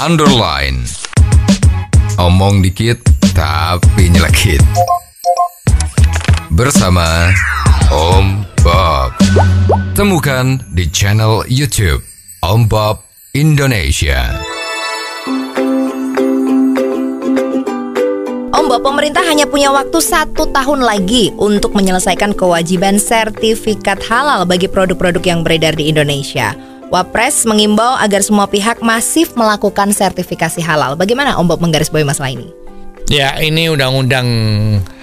underline. Omong dikit tapi nyelekit. Bersama Om Bob. Temukan di channel YouTube Om Bob Indonesia. Om Bob, pemerintah hanya punya waktu satu tahun lagi untuk menyelesaikan kewajiban sertifikat halal bagi produk-produk yang beredar di Indonesia. Wapres mengimbau agar semua pihak masif melakukan sertifikasi halal. Bagaimana Om Bob menggarisbawahi masalah ini? Ya, ini undang-undang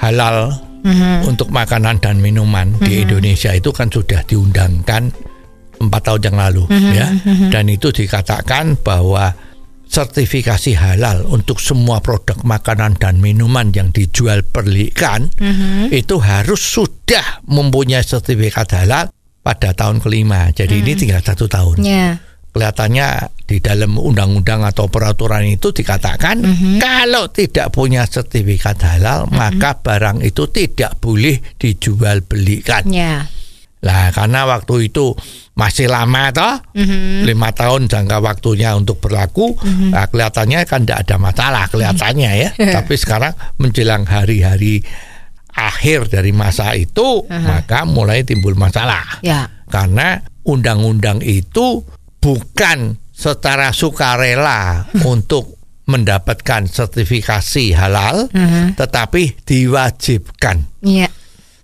halal mm-hmm. untuk makanan dan minuman mm-hmm. di mhm. Indonesia itu kan sudah diundangkan empat tahun yang lalu mm-hmm. ya mhm, mhm. dan itu dikatakan bahwa sertifikasi halal untuk semua produk makanan dan minuman yang dijual perlikan mm-hmm. itu harus sudah mempunyai sertifikat halal pada tahun kelima. Jadi hmm. ini tinggal satu tahun. Yeah. Kelihatannya di dalam undang-undang atau peraturan itu dikatakan mm -hmm. kalau tidak punya sertifikat halal mm -hmm. maka barang itu tidak boleh dijual belikan. Yeah. Ya. karena waktu itu masih lama toh, mhm. lima mm -hmm. tahun jangka waktunya untuk berlaku, mm -hmm. nah, kelihatannya kan tidak ada masalah kelihatannya mm -hmm. ya. Tapi sekarang menjelang hari-hari akhir dari masa itu uh -huh. maka mulai timbul masalah. Ya. Karena undang-undang itu bukan secara sukarela hmm. untuk mendapatkan sertifikasi halal, uh -huh. tetapi diwajibkan. ya.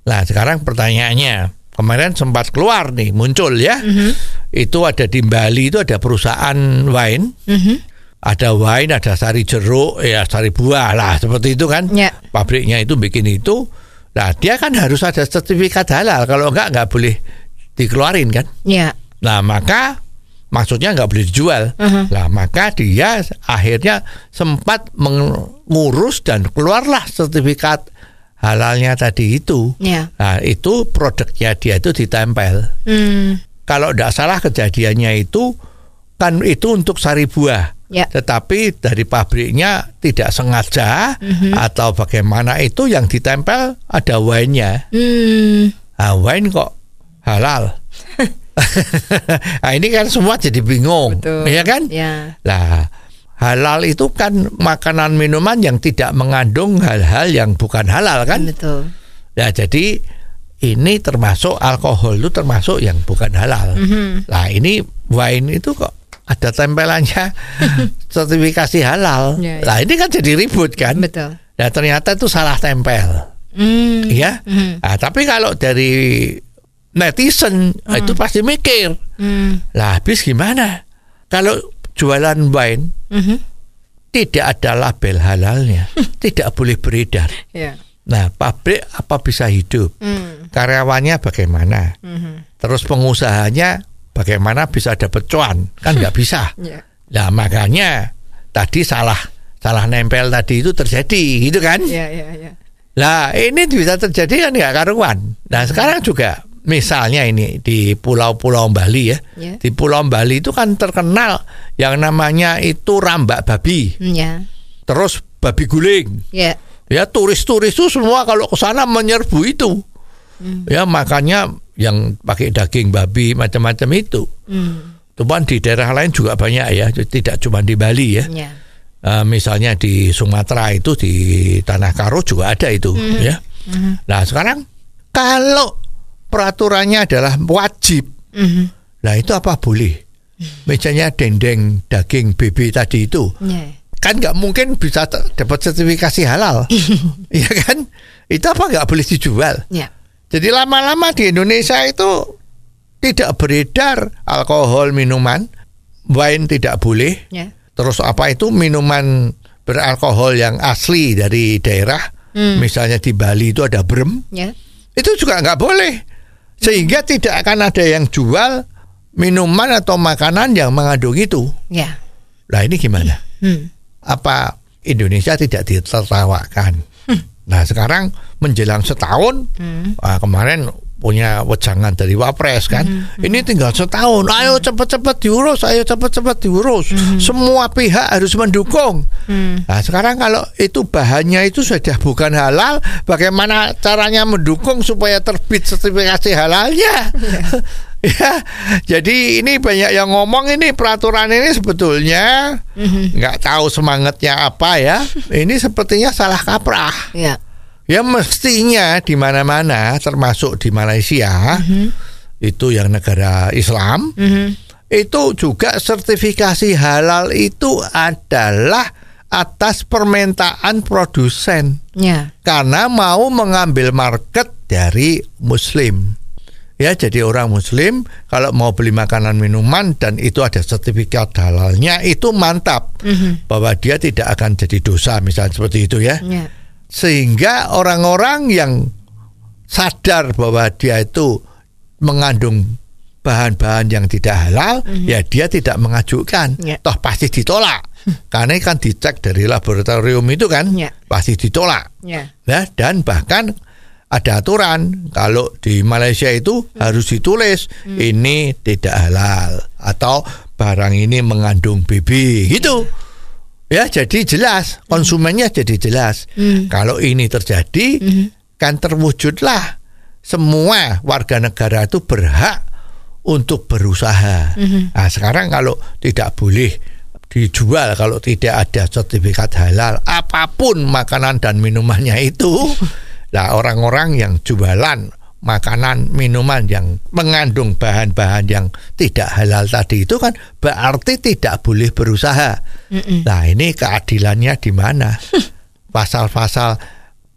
Nah, sekarang pertanyaannya, kemarin sempat keluar nih, muncul ya, uh mhm. -huh. itu ada di Bali itu ada perusahaan wine, uh mhm. -huh. ada wine, ada sari jeruk, ya sari buah lah, seperti itu kan, yeah. pabriknya itu bikin itu, Nah, dia kan harus ada sertifikat halal. Kalau enggak, enggak boleh dikeluarin kan. Iya. Nah, maka maksudnya enggak boleh dijual. Uh-huh. Nah, maka dia akhirnya sempat mengurus dan keluarlah sertifikat halalnya tadi itu. Iya. Nah, itu produknya dia itu ditempel. Hmm. Kalau enggak salah kejadiannya itu kan itu untuk sari buah. Ya. Tetapi dari pabriknya tidak sengaja mm-hmm. atau bagaimana itu yang ditempel ada wine-nya. Mm. Nah, wine kok halal. nah, ini kan semua jadi bingung, Betul. Iya kan? ya kan? Lah Nah, halal itu kan makanan minuman yang tidak mengandung hal-hal yang bukan halal kan? Betul. Nah, jadi ini termasuk alkohol itu termasuk yang bukan halal. Mm-hmm. Nah, ini wine itu kok ada tempelannya sertifikasi halal. Ya, ya. Nah ini kan jadi ribut kan. Betul. Nah ternyata itu salah tempel. Mm. Ya. Mm. Nah, tapi kalau dari netizen mm. itu pasti mikir. Mm. Lah habis gimana? Kalau jualan wine mm -hmm. tidak ada label halalnya, tidak boleh beredar. Yeah. Nah, pabrik apa bisa hidup? Mm. Karyawannya bagaimana? Mm -hmm. Terus pengusahanya bagaimana bisa ada pecuan kan nggak bisa yeah. Ya. makanya tadi salah salah nempel tadi itu terjadi gitu kan yeah, yeah, yeah. nah ini bisa terjadi kan nggak karuan nah sekarang ya. juga misalnya ini di pulau-pulau Bali ya yeah. di pulau Bali itu kan terkenal yang namanya itu rambak babi yeah. terus babi guling yeah. ya turis-turis itu semua kalau ke sana menyerbu itu hmm. ya makanya yang pakai daging babi macam-macam itu. Hmm. Cuman di daerah lain juga banyak ya, tidak cuma di Bali ya. Yeah. Ya. Uh, misalnya di Sumatera itu di Tanah Karo juga ada itu hmm ya. hmm Nah sekarang kalau peraturannya adalah wajib, mm-hmm. nah itu apa boleh? Misalnya dendeng daging babi tadi itu. Yeah kan nggak mungkin bisa dapat sertifikasi halal, ya kan? Itu apa nggak boleh dijual? Yeah. Jadi lama-lama di Indonesia itu tidak beredar alkohol minuman, wine tidak boleh. Yeah. Terus apa itu minuman beralkohol yang asli dari daerah, hmm. misalnya di Bali itu ada brem, yeah. itu juga nggak boleh. Sehingga hmm. tidak akan ada yang jual minuman atau makanan yang mengandung itu. Yeah. Nah ini gimana? Hmm. Apa Indonesia tidak ditertawakan? Nah sekarang menjelang setahun hmm. uh, kemarin punya wejangan dari Wapres kan. Hmm. hmm. Ini tinggal setahun. Ayo hmm. cepat-cepat diurus, ayo cepat-cepat diurus. Hmm, hmm. Semua pihak harus mendukung. Hmm. Nah, sekarang kalau itu bahannya itu sudah bukan halal, bagaimana caranya mendukung supaya terbit sertifikasi halalnya? Iya. Ya, jadi ini banyak yang ngomong ini peraturan ini sebetulnya mhm. nggak mm -hmm. tahu semangatnya apa ya. Ini sepertinya salah kaprah. Yeah. Ya mestinya di mana-mana, termasuk di Malaysia, mm-hmm. itu yang negara Islam, mm-hmm. itu juga sertifikasi halal itu adalah atas permintaan produsen, yeah. karena mau mengambil market dari Muslim ya jadi orang muslim kalau mau beli makanan minuman dan itu ada sertifikat halalnya itu mantap mm-hmm. bahwa dia tidak akan jadi dosa misalnya seperti itu ya yeah. sehingga orang-orang yang sadar bahwa dia itu mengandung bahan-bahan yang tidak halal mm-hmm. ya dia tidak mengajukan yeah. toh pasti ditolak karena kan dicek dari laboratorium itu kan yeah. pasti ditolak yeah. nah dan bahkan ada aturan kalau di Malaysia itu hmm. harus ditulis hmm. ini tidak halal atau barang ini mengandung BB gitu. Hmm. Ya, jadi jelas hmm. konsumennya hmm. jadi jelas. Hmm. Kalau ini terjadi hmm. kan terwujudlah semua warga negara itu berhak untuk berusaha. Hmm. Nah, sekarang kalau tidak boleh dijual kalau tidak ada sertifikat halal apapun makanan dan minumannya itu Nah orang-orang yang jualan makanan, minuman yang mengandung bahan-bahan yang tidak halal tadi itu kan berarti tidak boleh berusaha. Mm-mm. Nah, ini keadilannya di mana? Pasal-pasal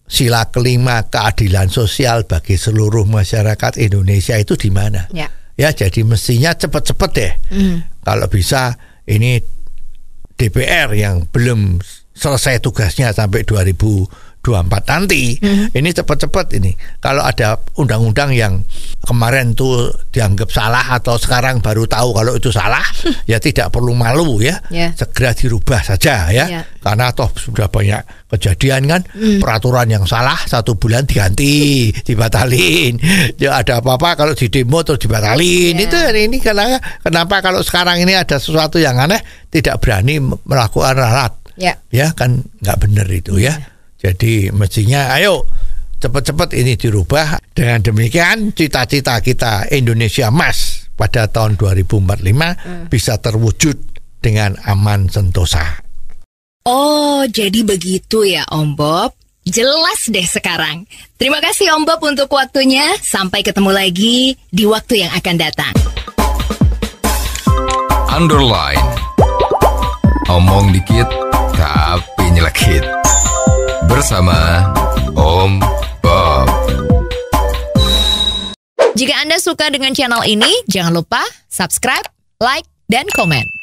sila kelima keadilan sosial bagi seluruh masyarakat Indonesia itu di mana? Yeah. Ya, jadi mestinya cepat-cepat deh. Mm. Kalau bisa ini DPR yang belum selesai tugasnya sampai 2000 24 nanti. Hmm. Ini cepat-cepat ini. Kalau ada undang-undang yang kemarin tuh dianggap salah atau sekarang baru tahu kalau itu salah, hmm. ya tidak perlu malu ya. Yeah. Segera dirubah saja ya. Yeah. Karena toh sudah banyak kejadian kan hmm. peraturan yang salah satu bulan diganti, dibatalin. Ya ada apa-apa kalau di demo terus dibatalin. Yeah. Itu ini kenapa kenapa kalau sekarang ini ada sesuatu yang aneh tidak berani melakukan ralat. Ya. ya kan nggak benar itu ya. ya jadi mestinya ayo cepat-cepat ini dirubah dengan demikian cita-cita kita Indonesia emas pada tahun 2045 hmm. bisa terwujud dengan aman sentosa. Oh, jadi begitu ya Om Bob. Jelas deh sekarang. Terima kasih Om Bob untuk waktunya. Sampai ketemu lagi di waktu yang akan datang. Underline. Omong dikit tapi nyelekit bersama Om Bob. Jika Anda suka dengan channel ini, jangan lupa subscribe, like, dan komen.